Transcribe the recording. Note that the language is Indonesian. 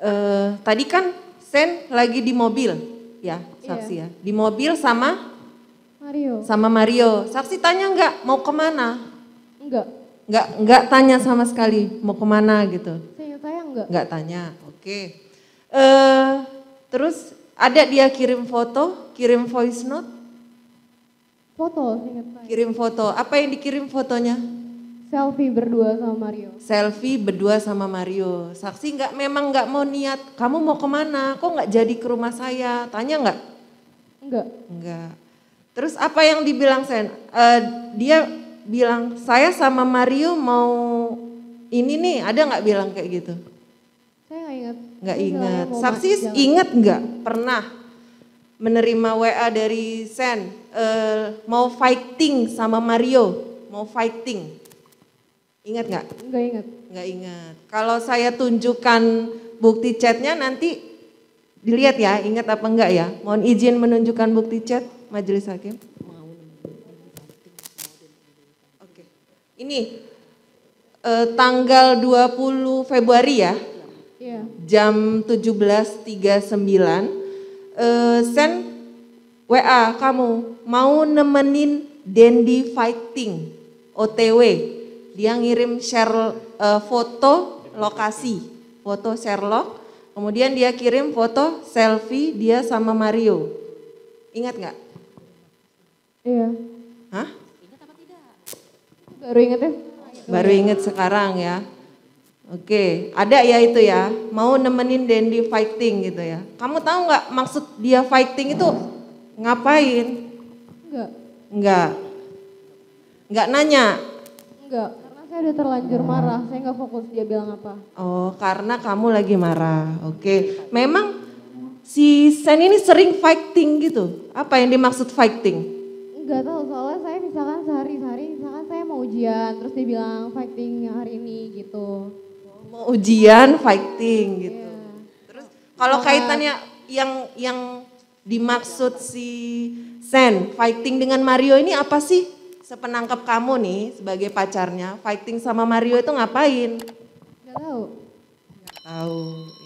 uh, tadi kan Sen lagi di mobil, ya saksi iya. ya, di mobil sama Mario. Sama Mario. Saksi tanya nggak mau kemana? Nggak, nggak nggak tanya sama sekali mau kemana gitu. Saya tanya nggak? Nggak tanya. Oke. Okay. Eh, terus ada dia kirim foto, kirim voice note? Foto, saya Kirim foto. Apa yang dikirim fotonya? Selfie berdua sama Mario. Selfie berdua sama Mario. Saksi nggak memang nggak mau niat. Kamu mau kemana? Kok nggak jadi ke rumah saya? Tanya nggak? Nggak. Nggak. Terus apa yang dibilang Sen? Uh, dia bilang saya sama Mario mau ini nih. Ada nggak bilang kayak gitu? Saya nggak ingat. Nggak ingat. Saksi ingat nggak? Pernah menerima WA dari Sen uh, mau fighting sama Mario, mau fighting Ingat nggak? Nggak ingat. Nggak ingat. Kalau saya tunjukkan bukti chatnya nanti dilihat ya, ingat apa enggak ya? Mohon izin menunjukkan bukti chat majelis hakim. Oke. Ini eh, tanggal 20 Februari ya. Iya. Jam 17.39 eh, Sen WA kamu mau nemenin Dendi fighting OTW dia ngirim share uh, foto lokasi, foto Sherlock, kemudian dia kirim foto selfie dia sama Mario. Ingat nggak? Iya. Hah? Ingat apa tidak? Baru inget ya? Baru inget sekarang ya. Oke, ada ya itu ya, mau nemenin Dendi fighting gitu ya. Kamu tahu nggak maksud dia fighting itu ngapain? Enggak. Enggak. Enggak nanya. Enggak. Saya udah terlanjur marah, saya nggak fokus dia bilang apa. Oh, karena kamu lagi marah. Oke, okay. memang si Sen ini sering fighting gitu. Apa yang dimaksud fighting? Enggak tahu, soalnya saya misalkan sehari-hari, misalkan saya mau ujian, terus dia bilang fighting hari ini gitu. Mau ujian, fighting gitu. Yeah. Terus kalau kaitannya yang yang dimaksud si Sen fighting dengan Mario ini apa sih? sepenangkap kamu nih sebagai pacarnya, fighting sama Mario itu ngapain? Gak tahu. Gak tahu.